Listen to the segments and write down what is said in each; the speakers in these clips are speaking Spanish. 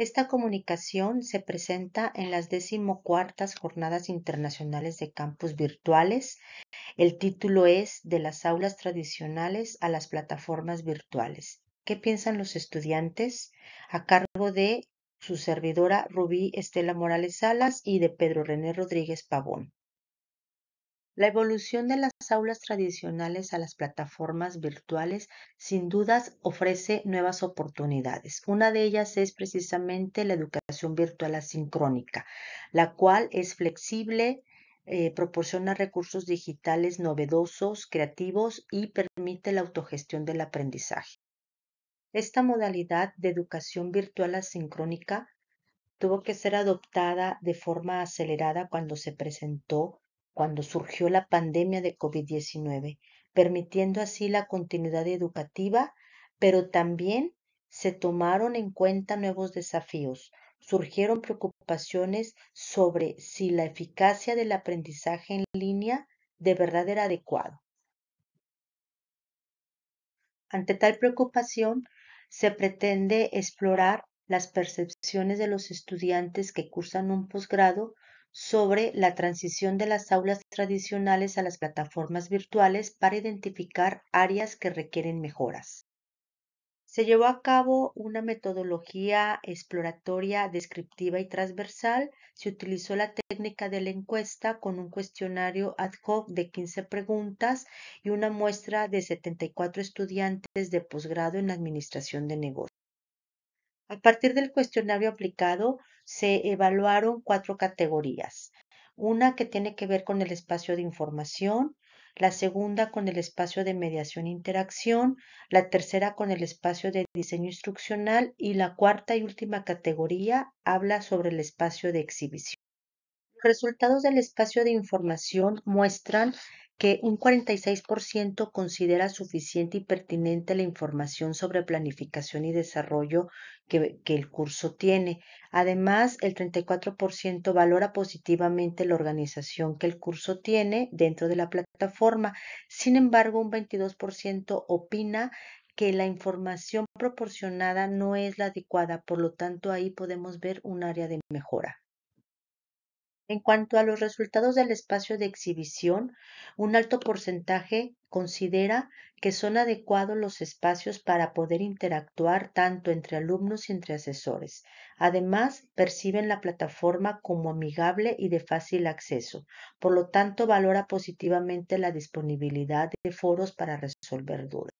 Esta comunicación se presenta en las decimocuartas Jornadas Internacionales de Campus Virtuales. El título es De las aulas tradicionales a las plataformas virtuales. ¿Qué piensan los estudiantes? A cargo de su servidora Rubí Estela Morales Salas y de Pedro René Rodríguez Pavón. La evolución de las aulas tradicionales a las plataformas virtuales sin dudas ofrece nuevas oportunidades. Una de ellas es precisamente la educación virtual asincrónica, la cual es flexible, eh, proporciona recursos digitales novedosos, creativos y permite la autogestión del aprendizaje. Esta modalidad de educación virtual asincrónica tuvo que ser adoptada de forma acelerada cuando se presentó cuando surgió la pandemia de COVID-19, permitiendo así la continuidad educativa, pero también se tomaron en cuenta nuevos desafíos. Surgieron preocupaciones sobre si la eficacia del aprendizaje en línea de verdad era adecuado. Ante tal preocupación, se pretende explorar las percepciones de los estudiantes que cursan un posgrado sobre la transición de las aulas tradicionales a las plataformas virtuales para identificar áreas que requieren mejoras. Se llevó a cabo una metodología exploratoria, descriptiva y transversal. Se utilizó la técnica de la encuesta con un cuestionario ad hoc de 15 preguntas y una muestra de 74 estudiantes de posgrado en Administración de Negocios. A partir del cuestionario aplicado, se evaluaron cuatro categorías. Una que tiene que ver con el espacio de información, la segunda con el espacio de mediación e interacción, la tercera con el espacio de diseño instruccional y la cuarta y última categoría habla sobre el espacio de exhibición. Los resultados del espacio de información muestran que un 46% considera suficiente y pertinente la información sobre planificación y desarrollo que, el curso tiene. Además, el 34% valora positivamente la organización que el curso tiene dentro de la plataforma. Sin embargo, un 22% opina que la información proporcionada no es la adecuada, por lo tanto ahí podemos ver un área de mejora. En cuanto a los resultados del espacio de exhibición, un alto porcentaje considera que son adecuados los espacios para poder interactuar tanto entre alumnos y entre asesores. Además, perciben la plataforma como amigable y de fácil acceso. Por lo tanto, valora positivamente la disponibilidad de foros para resolver dudas.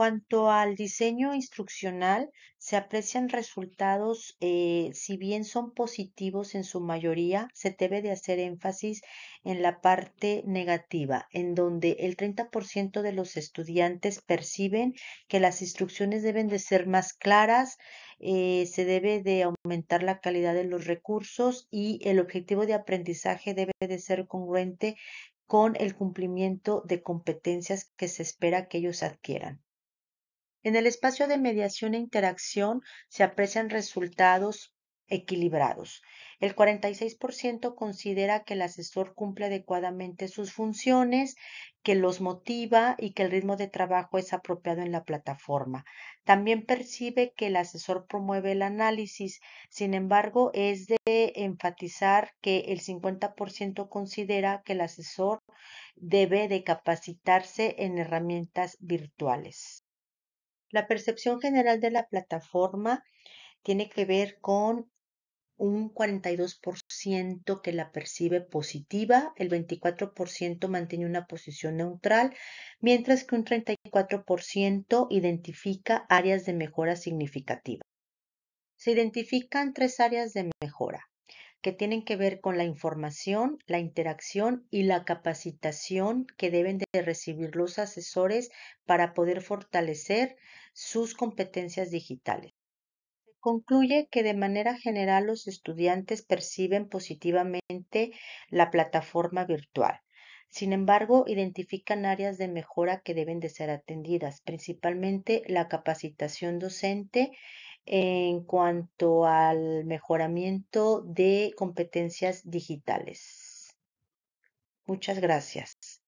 Cuanto al diseño instruccional, se aprecian resultados, eh, si bien son positivos en su mayoría, se debe de hacer énfasis en la parte negativa, en donde el 30% de los estudiantes perciben que las instrucciones deben de ser más claras, eh, se debe de aumentar la calidad de los recursos y el objetivo de aprendizaje debe de ser congruente con el cumplimiento de competencias que se espera que ellos adquieran. En el espacio de mediación e interacción se aprecian resultados equilibrados. El 46% considera que el asesor cumple adecuadamente sus funciones, que los motiva y que el ritmo de trabajo es apropiado en la plataforma. También percibe que el asesor promueve el análisis. Sin embargo, es de enfatizar que el 50% considera que el asesor debe de capacitarse en herramientas virtuales. La percepción general de la plataforma tiene que ver con un 42% que la percibe positiva, el 24% mantiene una posición neutral, mientras que un 34% identifica áreas de mejora significativa. Se identifican tres áreas de mejora que tienen que ver con la información, la interacción y la capacitación que deben de recibir los asesores para poder fortalecer sus competencias digitales. Concluye que de manera general los estudiantes perciben positivamente la plataforma virtual sin embargo, identifican áreas de mejora que deben de ser atendidas, principalmente la capacitación docente en cuanto al mejoramiento de competencias digitales. Muchas gracias.